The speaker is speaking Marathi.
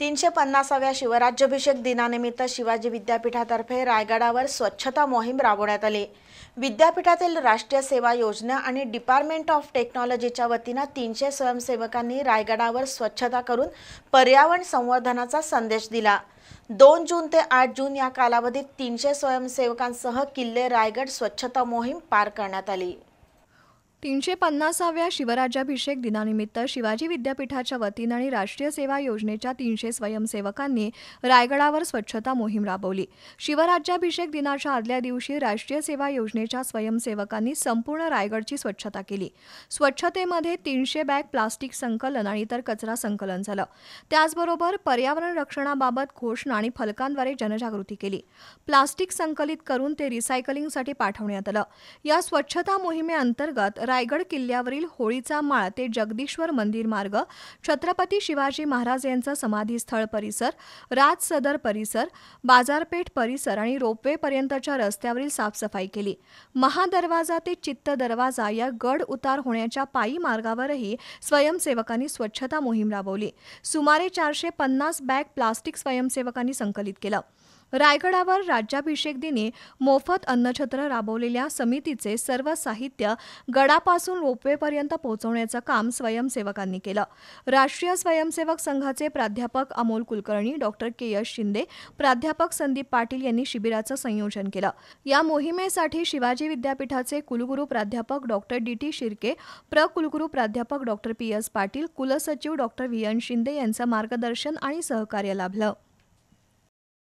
तीनशे पन्नासाव्या शिवराज्याभिषेक दिनानिमित्त शिवाजी विद्यापीठातर्फे रायगडावर स्वच्छता मोहीम राबवण्यात आली विद्यापीठातील राष्ट्रीय सेवा योजना आणि डिपार्टमेंट ऑफ टेक्नॉलॉजीच्या वतीनं तीनशे स्वयंसेवकांनी रायगडावर स्वच्छता करून पर्यावरण संवर्धनाचा संदेश दिला दोन जून ते आठ जून या कालावधीत तीनशे स्वयंसेवकांसह किल्ले रायगड स्वच्छता मोहीम पार करण्यात आली तीनशे पन्नासाव्या शिवराज्याभिषेक दिनानिमित्त शिवाजी विद्यापीठाच्या वतीनं आणि राष्ट्रीय सेवा योजनेच्या तीनशे स्वयंसेवकांनी रायगडावर स्वच्छता मोहीम राबवली शिवराज्याभिषेक दिनाच्या आदल्या दिवशी राष्ट्रीय सेवा योजनेच्या स्वयंसेवकांनी संपूर्ण रायगडची स्वच्छता केली स्वच्छतेमध्ये तीनशे बॅग प्लास्टिक संकलन आणि इतर कचरा संकलन झालं त्याचबरोबर पर्यावरण रक्षणाबाबत घोषणा आणि फलकांद्वारे जनजागृती केली प्लास्टिक संकलित करून ते रिसायकलिंगसाठी पाठवण्यात आलं या स्वच्छता मोहिमेअंतर्गत रायगड किल्ल्यावरील होळीचा माळ ते जगदीश्वर मंदिर मार्ग छत्रपती शिवाजी महाराज यांचं समाधीस्थळ परिसर राज सदर परिसर बाजारपेठ परिसर आणि पर्यंतच्या रस्त्यावरील साफसफाई केली महादरवाजा ते चित्त दरवाजा या गड उतार होण्याच्या पायी मार्गावरही स्वयंसेवकांनी स्वच्छता मोहीम राबवली सुमारे चारशे पन्नास बॅग प्लास्टिक स्वयंसेवकांनी संकलित केलं रायगडावर राज्याभिषेक दिनी मोफत अन्नछत्र राबवलेल्या समितीचे सर्व साहित्य गडापासून रोपवेपर्यंत पोहोचवण्याचं काम स्वयंसेवकांनी केलं राष्ट्रीय स्वयंसेवक संघाचे प्राध्यापक अमोल कुलकर्णी डॉक्टर के यश शिंदे प्राध्यापक संदीप पाटील यांनी शिबिराचं संयोजन केलं या मोहिमेसाठी शिवाजी विद्यापीठाचे कुलगुरू प्राध्यापक डॉक्टर डी टी शिर्के प्र कुलगुरू प्राध्यापक डॉक्टर पी एस पाटील कुलसचिव डॉक्टर व्ही एन शिंदे यांचं मार्गदर्शन आणि सहकार्य लाभलं